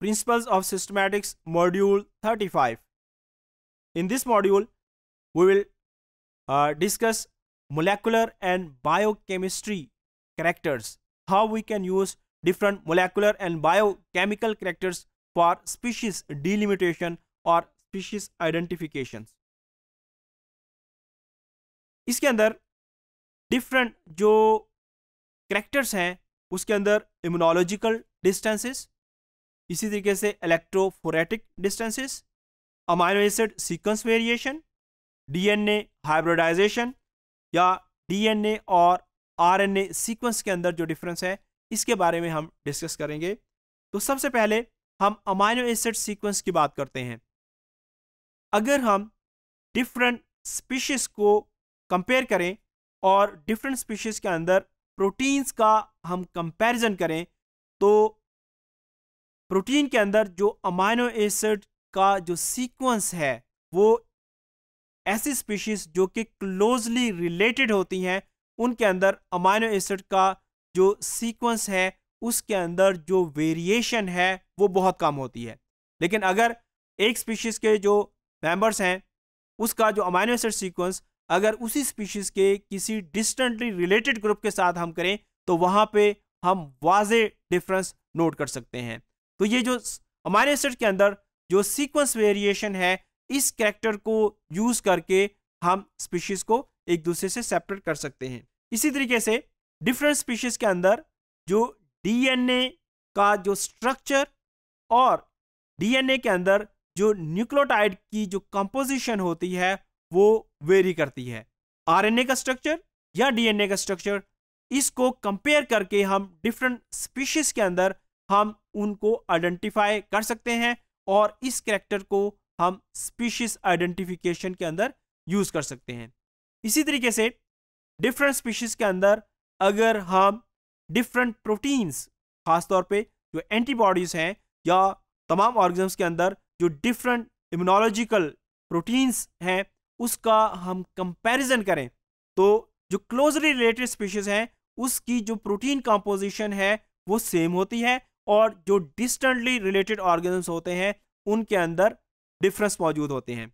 Principles of Systematics Module 35. In this module, we will uh, discuss molecular and biochemistry characters, how we can use different molecular and biochemical characters for species delimitation or species identification iske andar different jo characters hain uske andar immunological distances इसी तरीके से electrophoretic distances amino acid sequence variation DNA hybridisation या DNA और RNA sequence के अंदर जो difference है इसके बारे में हम डिस्कस करेंगे तो सबसे पहले हम अमाइनो एसिड सीक्वेंस की बात करते हैं अगर हम डिफरेंट स्पीशीज़ को कंपेयर करें और डिफरेंट स्पीशीज़ के अंदर प्रोटीन्स का हम कंपैरिजन करें तो प्रोटीन के अंदर जो अमाइनो एसिड का जो सीक्वेंस है वो ऐसी स्पीशीज जो कि क्लोजली रिलेटेड होती हैं उनके अंदर अमाइनो एसिड का जो सीक्वेंस है उसके अंदर जो वेरिएशन है वो बहुत कम होती है लेकिन अगर एक स्पीशीज़ के जो मेंबर्स हैं उसका जो अमाइनो एसिड सीक्वेंस अगर उसी स्पीशीज़ के किसी डिस्टेंटली रिलेटेड ग्रुप के साथ हम करें तो वहाँ पे हम वाजे डिफरेंस नोट कर सकते हैं तो ये जो हमारे सेट के अंदर जो सीक्वेंस वेरिएशन है इस कैरेक्टर को यूज करके हम स्पीशीज को एक दूसरे से सेपरेट कर सकते हैं इसी तरीके से डिफरेंट स्पीशीज के अंदर जो डीएनए का जो स्ट्रक्चर और डीएनए के अंदर जो न्यूक्लोटाइड की जो कंपोजिशन होती है वो वेरी करती है आरएनए का स्ट्रक्चर या डीएनए का स्ट्रक्चर इसको कंपेयर करके हम डिफरेंट स्पीशीज के अंदर हम उनको आइडेंटिफाई कर सकते हैं और इस करेक्टर को हम स्पीशीज आइडेंटिफिकेशन के अंदर यूज़ कर सकते हैं इसी तरीके से डिफरेंट स्पीशीज़ के अंदर अगर हम डिफरेंट प्रोटीन्स खासतौर पे जो एंटीबॉडीज़ हैं या तमाम ऑर्गेनिज्म्स के अंदर जो डिफरेंट इम्यूनोलॉजिकल प्रोटीन्स हैं उसका हम कंपैरिजन करें तो जो क्लोजली रिलेटेड स्पीशीज़ हैं उसकी जो प्रोटीन कंपोजिशन है वो सेम होती है और जो डिस्टेंटली रिलेटेड ऑर्गेनिम्स होते हैं उनके अंदर डिफरेंस मौजूद होते हैं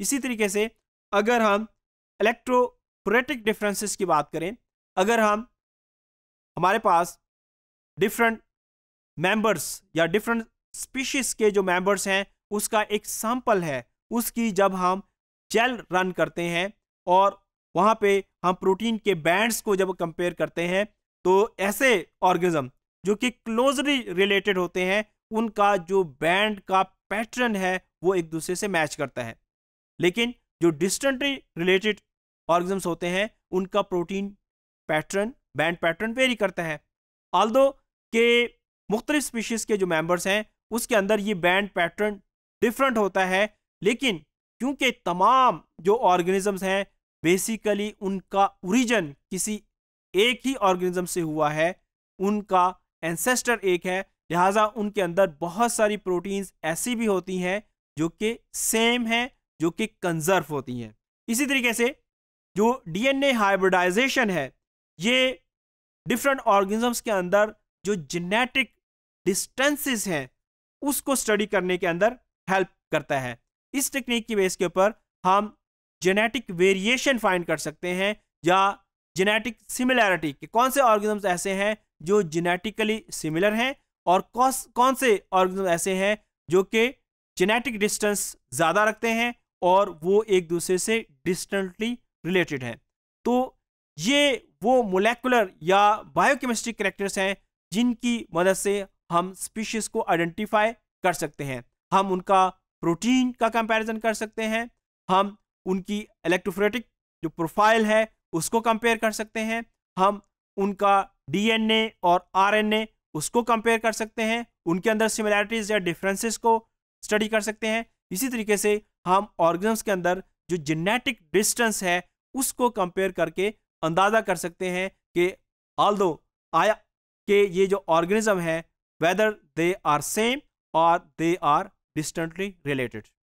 इसी तरीके से अगर हम इलेक्ट्रोप्रेटिक डिफरेंसेस की बात करें अगर हम हमारे पास डिफरेंट मेंबर्स या डिफरेंट स्पीशीज के जो मेंबर्स हैं उसका एक सैंपल है उसकी जब हम जेल रन करते हैं और वहाँ पे हम प्रोटीन के बैंड्स को जब कंपेयर करते हैं तो ऐसे ऑर्गेजम जो कि क्लोजली रिलेटेड होते हैं उनका जो बैंड का पैटर्न है वो एक दूसरे से मैच करता है लेकिन जो डिस्टेंटली रिलेटेड ऑर्गेजम्स होते हैं उनका protein pattern band pattern vary करता है आल्दो के मुख्तलिफ स्पीशीज़ के जो मेम्बर्स हैं उसके अंदर ये बैंड पैटर्न डिफरेंट होता है लेकिन क्योंकि तमाम जो ऑर्गेनिजम्स हैं बेसिकली उनका ओरिजन किसी एक ही ऑर्गेनिज्म से हुआ है उनका एंसेस्टर एक है लिहाजा उनके अंदर बहुत सारी प्रोटीन्स ऐसी भी होती हैं जो कि सेम हैं जो कि कंजर्व होती हैं इसी तरीके से जो डीएनए हाइब्रिडाइजेशन है ये डिफरेंट ऑर्गेनिजम्स के अंदर जो जेनेटिक डिस्टेंसेस हैं उसको स्टडी करने के अंदर हेल्प करता है इस टेक्निक की बेस के ऊपर हम जेनेटिक वेरिएशन फाइंड कर सकते हैं या जेनेटिक सिमिलैरिटी कि कौन से ऑर्गेनिजम्स ऐसे हैं जो जेनेटिकली सिमिलर हैं और कौन कौन से ऑर्गेनिज्म ऐसे हैं जो कि जेनेटिक डिस्टेंस ज़्यादा रखते हैं और वो एक दूसरे से डिस्टेंटली रिलेटेड हैं तो ये वो मोलेकुलर या बायोकेमिस्ट्री करेक्टर्स हैं जिनकी मदद से हम स्पीशीज़ को आइडेंटिफाई कर सकते हैं हम उनका प्रोटीन का कंपैरिजन कर सकते हैं हम उनकी इलेक्ट्रोफ्रेटिक जो प्रोफाइल है उसको कंपेयर कर सकते हैं हम उनका डीएनए और आरएनए उसको कंपेयर कर सकते हैं उनके अंदर सिमिलैरिटीज़ या डिफरेंसेस को स्टडी कर सकते हैं इसी तरीके से हम ऑर्गेनम्स के अंदर जो जेनेटिक डिस्टेंस है उसको कंपेयर करके अंदाज़ा कर सकते हैं कि ऑल दो आया कि ये जो ऑर्गेनिज्म है वेदर दे आर सेम और दे आर डिस्टेंटली रिलेटेड